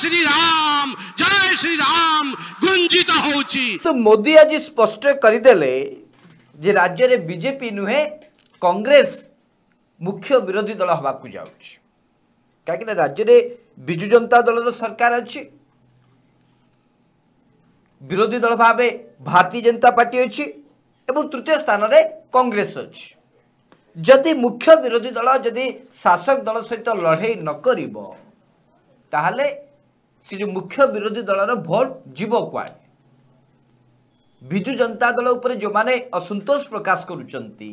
শ্রীরাম জয় শ্রীরাম গুঞ্জিত হচ্ছে তো মোদি আজ স্পষ্ট করিদেলে যে রাজ্যের বিজেপি নুহে কংগ্রেস মুখ্য বিরোধী দল হওয়া যাচ্ছে কাহিঁকি রাজ্যের বিজু জনতা দলর সরকার আছে বিরোধী দল ভাবে ভারতীয় জনতা পার্টি অছি এবং তৃতীয় স্থানরে কংগ্রেস অছি যদি মুখ্য বিরোধী দল যদি শাসক দল সহিত লড়াই নকরিব তাহলে ସେ ଯେଉଁ ମୁଖ୍ୟ ବିରୋଧୀ ଦଳର ଭୋଟ ଯିବ କୁଆଡ଼େ ବିଜୁ ଜନତା ଦଳ ଉପରେ ଯେଉଁମାନେ ଅସନ୍ତୋଷ ପ୍ରକାଶ କରୁଛନ୍ତି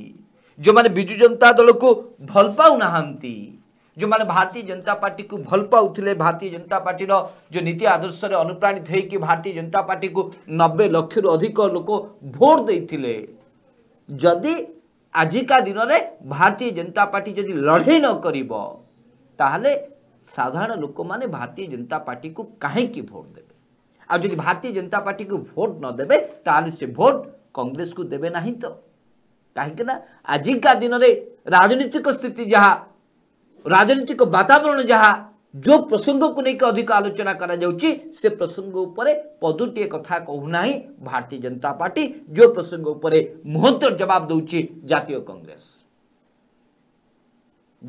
ଯେଉଁମାନେ ବିଜୁ ଜନତା ଦଳକୁ ଭଲ ପାଉନାହାନ୍ତି ଯେଉଁମାନେ ଭାରତୀୟ ଜନତା ପାର୍ଟିକୁ ଭଲ ପାଉଥିଲେ ଭାରତୀୟ ଜନତା ପାର୍ଟିର ଯେଉଁ ନୀତି ଆଦର୍ଶରେ ଅନୁପ୍ରାଣିତ ହୋଇକି ଭାରତୀୟ ଜନତା ପାର୍ଟିକୁ ନବେ ଲକ୍ଷରୁ ଅଧିକ ଲୋକ ଭୋଟ ଦେଇଥିଲେ ଯଦି ଆଜିକା ଦିନରେ ଭାରତୀୟ ଜନତା ପାର୍ଟି ଯଦି ଲଢ଼େଇ ନ କରିବ ତାହେଲେ साधारण लोक मैंने भारतीय जनता पार्टी को कहीं भोट देते आदि भारतीय जनता पार्टी को भोट न दे से भोट कांग्रेस को देवे तो? ना तो कहीं आजिका दिन में राजनीतिक स्थिति जहाँ राजनीतिक वातावरण जहाँ जो प्रसंग को लेकिन अधिक आलोचना करा से प्रसंग उपरे पदुटे कथा कहूना भारतीय जनता पार्टी जो प्रसंग उपरे जवाब दूसरी जातीय कांग्रेस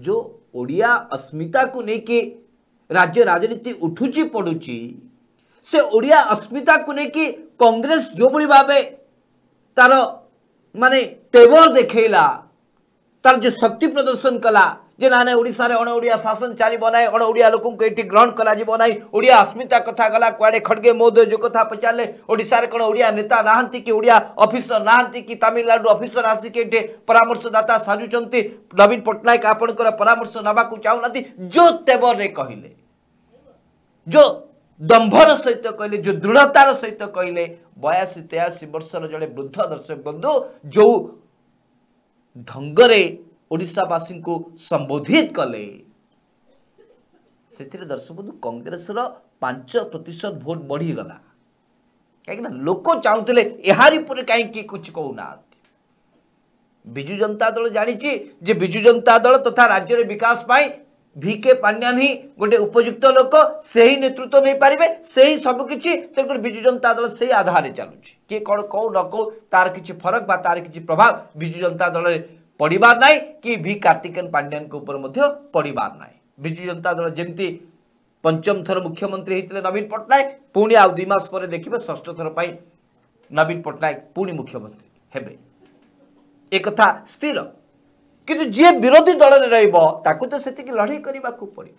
जो ଓଡ଼ିଆ ଅସ୍ମିତାକୁ ନେଇକି ରାଜ୍ୟ ରାଜନୀତି ଉଠୁଛି ପଡ଼ୁଛି ସେ ଓଡ଼ିଆ ଅସ୍ମିତାକୁ ନେଇକି କଂଗ୍ରେସ ଯେଉଁଭଳି ଭାବେ ତାର ମାନେ ତେବର ଦେଖେଇଲା ତାର ଯେ ଶକ୍ତି ପ୍ରଦର୍ଶନ କଲା जेनाने ना अण ओडिया शासन चलो ना अण लोक ये ग्रहण करमिता ओडिया अस्मिता कथा गला कुआड़े खड़गे महोदय जो कथा पचारे ओडार कौन ओडिया नेता ना कि ओडिया अफिसर ना कि तमिलनाडु अफिसर आसिक परामर्शदाता साजुंट नवीन पट्टनायक आपणकर परामर्श ना चाहूना जो तेवर कहले जो दंभर सहित कहले जो दृढ़तार सहित कहले बयासी तेयासी वर्ष जड़े वृद्ध दर्शक बंधु जो से ओडावासी को संबोधित कले दर्शक बंधु कंग्रेस पांच प्रतिशत भोट बढ़ीगला कहीं लोक चाहूते यारिपुरी कहीं कुछ कहना विजु जनता दल जानी जे विजु जनता दल तथा तो राज्य विकास भिके पांड्यान ही गोटे उपयुक्त लोक से ही नेतृत्व नहीं पारे से ही सबकि तेनाली विजु जनता दल से आधार चलु किए कौ न कौ तार कि फरक तार कि प्रभाव विजु जनता दल পরিবার নাই কি ভি কার্তিকেন পান্ডিয়ান কো উপর মধ্য পরিবার নাই বিজি জনতা দল জেমতি পঞ্চম থর মুখ্যমন্ত্রী হিতলে নবীন পটনায়েক পূণি আউ দুই মাস পরে দেখিব ষষ্ঠ থর পাই নবীন পটনায়েক পূণি মুখ্যমন্ত্রী হেবে এক কথা স্থিল কিন্তু যে বিরোধী দলরে রইব তাকু তো সেটি কি লড়াই করিবা কো পড়ি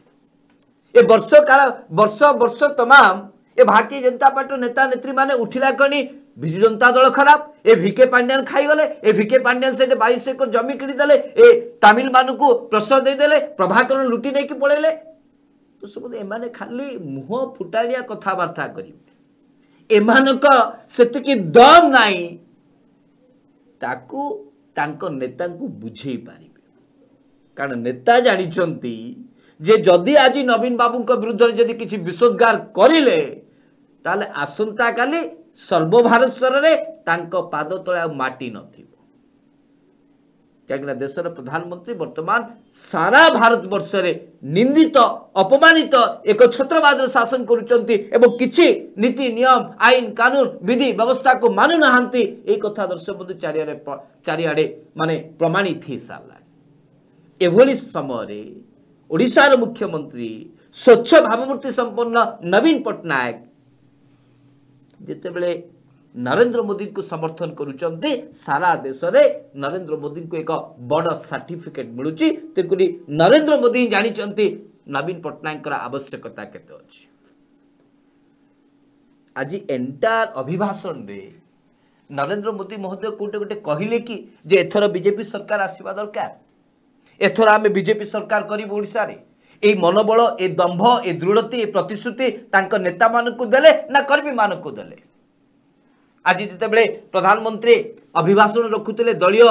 এ বর্ষাকাল বর্ষ বর্ষ तमाम এ ভাৰতী জনতা পার্টি নেতা নেত্রী মানে উঠিলা গনি বিজু জনতা দল খারাপ এ ভিকে পাণ্ডিয়ান খাইগলে এ ভিকে পাণ্ডিয়ান সেটি বাইশ একর জমি কিনিদেলে এ তামিল মানুষ প্রশ্রয় দিয়েদেলে প্রভাকর লুটি নেই পড়াইলে তো এমানে খালি মুহ ফুটাড়িয়া কথাবার্তা করবে এমানক সেতিকি দম নাই তাকু তাঙ্ক নেতাঙ্কু বুঝেই পারিবে কারণ নেতা জানিছন্তি যে যদি আজি নবীন বাবুঙ্ক বিরুদ্ধে যদি কিছু বিষোদ্গার করিলে তাহলে আসন্তাকালি ସର୍ବଭାରତ ସ୍ତରରେ ତାଙ୍କ ପାଦ ତଳେ ଆଉ ମାଟି ନଥିବ କାହିଁକିନା ଦେଶର ପ୍ରଧାନମନ୍ତ୍ରୀ ବର୍ତ୍ତମାନ ସାରା ଭାରତବର୍ଷରେ ନିନ୍ଦିତ ଅପମାନିତ ଏକ ଛତ୍ରବାଦର ଶାସନ କରୁଛନ୍ତି ଏବଂ କିଛି ନୀତି ନିୟମ ଆଇନ କାନୁନ ବିଧି ବ୍ୟବସ୍ଥାକୁ ମାନୁନାହାନ୍ତି ଏହି କଥା ଦର୍ଶବନ୍ଧୁ ଚାରିଆଡ଼େ ଚାରିଆଡ଼େ ମାନେ ପ୍ରମାଣିତ ହେଇସାରିଲାଣି ଏଭଳି ସମୟରେ ଓଡ଼ିଶାର ମୁଖ୍ୟମନ୍ତ୍ରୀ ସ୍ୱଚ୍ଛ ଭାବମୂର୍ତ୍ତି ସମ୍ପନ୍ନ ନବୀନ ପଟ୍ଟନାୟକ ଯେତେବେଳେ ନରେନ୍ଦ୍ର ମୋଦିଙ୍କୁ ସମର୍ଥନ କରୁଛନ୍ତି ସାରା ଦେଶରେ ନରେନ୍ଦ୍ର ମୋଦିଙ୍କୁ ଏକ ବଡ଼ ସାର୍ଟିଫିକେଟ୍ ମିଳୁଛି ତେଣୁକରି ନରେନ୍ଦ୍ର ମୋଦି ହିଁ ଜାଣିଛନ୍ତି ନବୀନ ପଟ୍ଟନାୟକଙ୍କର ଆବଶ୍ୟକତା କେତେ ଅଛି ଆଜି ଏଣ୍ଟାୟାର ଅଭିଭାଷଣରେ ନରେନ୍ଦ୍ର ମୋଦି ମହୋଦୟ କେଉଁଠି ଗୋଟେ କହିଲେ କି ଯେ ଏଥର ବିଜେପି ସରକାର ଆସିବା ଦରକାର ଏଥର ଆମେ ବିଜେପି ସରକାର କରିବୁ ଓଡ଼ିଶାରେ ଏଇ ମନୋବଳ ଏ ଦମ୍ଭ ଏ ଦୃଢ଼ତି ଏ ପ୍ରତିଶ୍ରୁତି ତାଙ୍କ ନେତାମାନଙ୍କୁ ଦେଲେ ନା କର୍ମୀମାନଙ୍କୁ ଦେଲେ ଆଜି ଯେତେବେଳେ ପ୍ରଧାନମନ୍ତ୍ରୀ ଅଭିଭାଷଣ ରଖୁଥିଲେ ଦଳୀୟ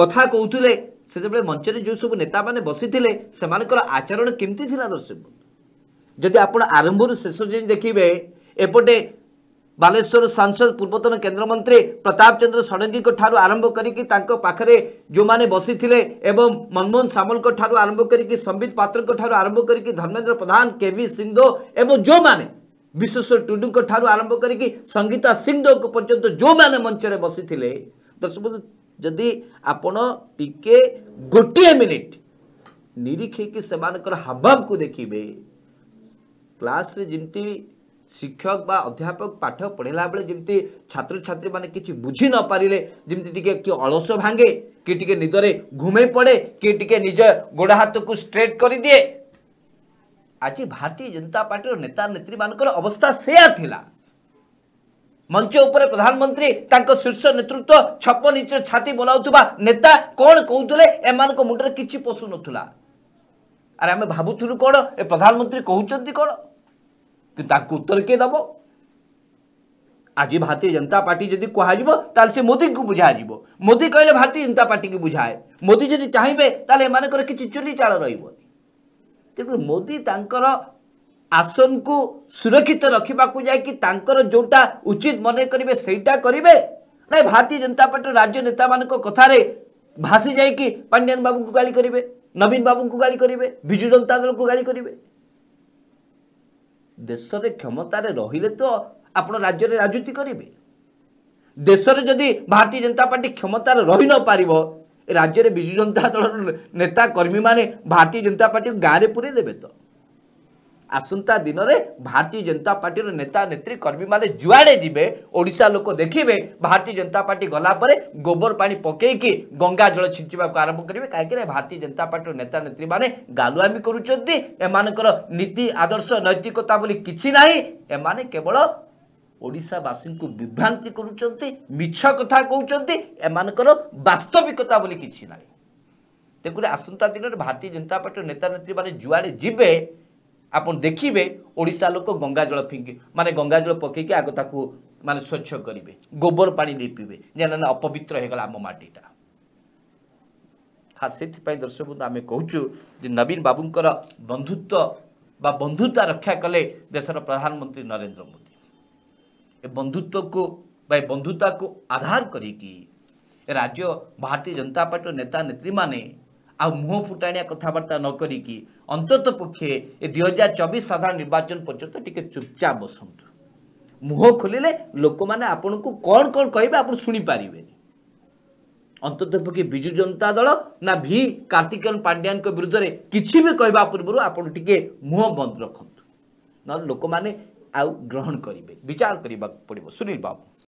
କଥା କହୁଥିଲେ ସେତେବେଳେ ମଞ୍ଚରେ ଯେଉଁ ସବୁ ନେତାମାନେ ବସିଥିଲେ ସେମାନଙ୍କର ଆଚରଣ କେମିତି ଥିଲା ଦର୍ଶକ ଯଦି ଆପଣ ଆରମ୍ଭରୁ ଶେଷ ଯେ ଦେଖିବେ ଏପଟେ ବାଲେଶ୍ୱର ସାଂସଦ ପୂର୍ବତନ କେନ୍ଦ୍ରମନ୍ତ୍ରୀ ପ୍ରତାପ ଚନ୍ଦ୍ର ଷଡ଼ଙ୍ଗୀଙ୍କ ଠାରୁ ଆରମ୍ଭ କରିକି ତାଙ୍କ ପାଖରେ ଯେଉଁମାନେ ବସିଥିଲେ ଏବଂ ମନମୋହନ ସାମଲଙ୍କ ଠାରୁ ଆରମ୍ଭ କରିକି ସମ୍ବିତ ପାତ୍ରଙ୍କ ଠାରୁ ଆରମ୍ଭ କରିକି ଧର୍ମେନ୍ଦ୍ର ପ୍ରଧାନ କେଭି ସିଂହଦେଓ ଏବଂ ଯେଉଁମାନେ ବିଶ୍ୱେଶ୍ୱର ଟୁଡୁଙ୍କ ଠାରୁ ଆରମ୍ଭ କରିକି ସଙ୍ଗୀତା ସିଂହଦେଓଙ୍କ ପର୍ଯ୍ୟନ୍ତ ଯେଉଁମାନେ ମଞ୍ଚରେ ବସିଥିଲେ ଦର୍ଶକ ଯଦି ଆପଣ ଟିକେ ଗୋଟିଏ ମିନିଟ୍ ନିରିଖେଇକି ସେମାନଙ୍କର ହାବଭାବକୁ ଦେଖିବେ କ୍ଲାସ୍ରେ ଯେମିତି ଶିକ୍ଷକ ବା ଅଧ୍ୟାପକ ପାଠ ପଢ଼େଇଲା ବେଳେ ଯେମିତି ଛାତ୍ରଛାତ୍ରୀମାନେ କିଛି ବୁଝି ନପାରିଲେ ଯେମିତି ଟିକେ କିଏ ଅଳସ ଭାଙ୍ଗେ କିଏ ଟିକେ ନିଦରେ ଘୁମେଇ ପଡ଼େ କିଏ ଟିକେ ନିଜ ଗୋଡ଼ ହାତକୁ ଷ୍ଟ୍ରେଟ୍ କରିଦିଏ ଆଜି ଭାରତୀୟ ଜନତା ପାର୍ଟିର ନେତା ନେତ୍ରୀମାନଙ୍କର ଅବସ୍ଥା ସେୟା ଥିଲା ମଞ୍ଚ ଉପରେ ପ୍ରଧାନମନ୍ତ୍ରୀ ତାଙ୍କ ଶୀର୍ଷ ନେତୃତ୍ୱ ଛପ ନିଜର ଛାତି ବୋଲାଉଥିବା ନେତା କ'ଣ କହୁଥିଲେ ଏମାନଙ୍କ ମୁଣ୍ଡରେ କିଛି ପଶୁନଥିଲା ଆରେ ଆମେ ଭାବୁଥିଲୁ କ'ଣ ଏ ପ୍ରଧାନମନ୍ତ୍ରୀ କହୁଛନ୍ତି କ'ଣ ତାକୁ ଉତ୍ତର କିଏ ଦେବ ଆଜି ଭାରତୀୟ ଜନତା ପାର୍ଟି ଯଦି କୁହାଯିବ ତାହେଲେ ସେ ମୋଦିଙ୍କୁ ବୁଝାଯିବ ମୋଦି କହିଲେ ଭାରତୀୟ ଜନତା ପାର୍ଟିକୁ ବୁଝାଏ ମୋଦି ଯଦି ଚାହିଁବେ ତାହେଲେ ଏମାନଙ୍କର କିଛି ଚୁଲିଚାଳ ରହିବନି ତେଣୁ ମୋଦି ତାଙ୍କର ଆସନକୁ ସୁରକ୍ଷିତ ରଖିବାକୁ ଯାଇକି ତାଙ୍କର ଯେଉଁଟା ଉଚିତ ମନେ କରିବେ ସେଇଟା କରିବେ ନା ଭାରତୀୟ ଜନତା ପାର୍ଟିର ରାଜ୍ୟ ନେତାମାନଙ୍କ କଥାରେ ଭାସି ଯାଇକି ପାଣ୍ଡିଆନ ବାବୁଙ୍କୁ ଗାଳି କରିବେ ନବୀନ ବାବୁଙ୍କୁ ଗାଳି କରିବେ ବିଜୁ ଜନତା ଦଳକୁ ଗାଳି କରିବେ ଦେଶରେ କ୍ଷମତାରେ ରହିଲେ ତ ଆପଣ ରାଜ୍ୟରେ ରାଜୁତି କରିବେ ଦେଶରେ ଯଦି ଭାରତୀୟ ଜନତା ପାର୍ଟି କ୍ଷମତାରେ ରହି ନପାରିବ ରାଜ୍ୟରେ ବିଜୁ ଜନତା ଦଳର ନେତା କର୍ମୀମାନେ ଭାରତୀୟ ଜନତା ପାର୍ଟିକୁ ଗାଁରେ ପୁରେଇ ଦେବେ ତ আসন্তা দিনরে ভারতীয় জনতা পার্টির নেতা নেত্রী কর্মী মানে যুয়াড়ে যাবে ওড়শা লোক দেখবে ভারতীয় জনতা পার্টি গলাপরে গোবর পা পকাইকি গঙ্গা জল ছিঞ্চবা আরম্ভ করবে কাইকি ভারতীয় জনতা পার্টির নেতা নেত্রী মানে গালুয়ামি করছেন এমানকর নীতি আদর্শ নৈতিকতা বলে কিছু না এমানে কেবল বিভ্রান্তি ଓଡ଼ିଶାବାସୀଙ୍କୁ মিছ কথা ମିଛ এমানকর বাস্তবিকতা বলে কিছু না କିଛି আসন্তা দিনের ভারতীয় জনতা পার্টির নেতা নেত্রী মানে ଯୁଆଡ଼େ যাবে आप देखिए ओडा लोक गंगा जल फिंग मानते गंगा जल पक आग ताक मान स्वच्छ करेंगे गोबर पा लिपे जाना अपवित्र होगा आम मटीटा हाँ से दर्शक बंधु आम कौ नवीन बाबू बंधुत्व बा बंधुता रक्षा कले देश प्रधानमंत्री नरेन्द्र मोदी ए बंधुत्व को बंधुता को आधार कर राज्य भारतीय जनता पार्टी नेता नेत्री मैंने ଆଉ ମୁହଁ ଫୁଟାଣିଆ କଥାବାର୍ତ୍ତା ନ କରିକି ଅନ୍ତତଃ ପକ୍ଷେ ଏ ଦୁଇ ହଜାର ଚବିଶ ସାଧାରଣ ନିର୍ବାଚନ ପର୍ଯ୍ୟନ୍ତ ଟିକେ ଚୁପଚାପ ବସନ୍ତୁ ମୁହଁ ଖୋଲିଲେ ଲୋକମାନେ ଆପଣଙ୍କୁ କ'ଣ କ'ଣ କହିବେ ଆପଣ ଶୁଣିପାରିବେନି ଅନ୍ତତଃ ପକ୍ଷେ ବିଜୁ ଜନତା ଦଳ ନା ଭି କାର୍ତ୍ତିକେୟନ ପାଣ୍ଡିଆନଙ୍କ ବିରୁଦ୍ଧରେ କିଛି ବି କହିବା ପୂର୍ବରୁ ଆପଣ ଟିକେ ମୁହଁ ବନ୍ଦ ରଖନ୍ତୁ ନହେଲେ ଲୋକମାନେ ଆଉ ଗ୍ରହଣ କରିବେ ବିଚାର କରିବାକୁ ପଡ଼ିବ ସୁନୀଲ ବାବୁ